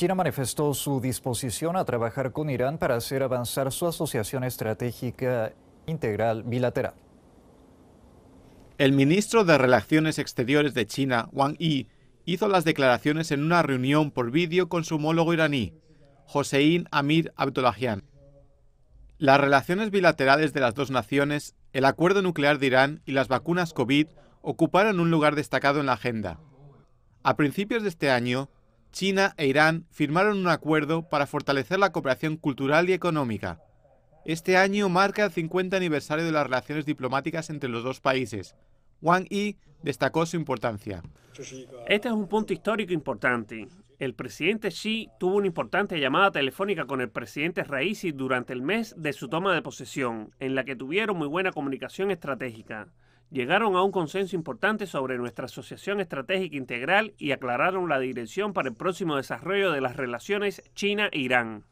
China manifestó su disposición a trabajar con Irán para hacer avanzar su asociación estratégica integral bilateral. El ministro de Relaciones Exteriores de China, Wang Yi, hizo las declaraciones en una reunión por vídeo con su homólogo iraní, Hossein Amir Abdullahian. Las relaciones bilaterales de las dos naciones, el acuerdo nuclear de Irán y las vacunas COVID ocuparon un lugar destacado en la agenda. A principios de este año, China e Irán firmaron un acuerdo para fortalecer la cooperación cultural y económica. Este año marca el 50 aniversario de las relaciones diplomáticas entre los dos países. Wang Yi destacó su importancia. Este es un punto histórico importante. El presidente Xi tuvo una importante llamada telefónica con el presidente Raisi durante el mes de su toma de posesión, en la que tuvieron muy buena comunicación estratégica llegaron a un consenso importante sobre nuestra asociación estratégica integral y aclararon la dirección para el próximo desarrollo de las relaciones China-Irán.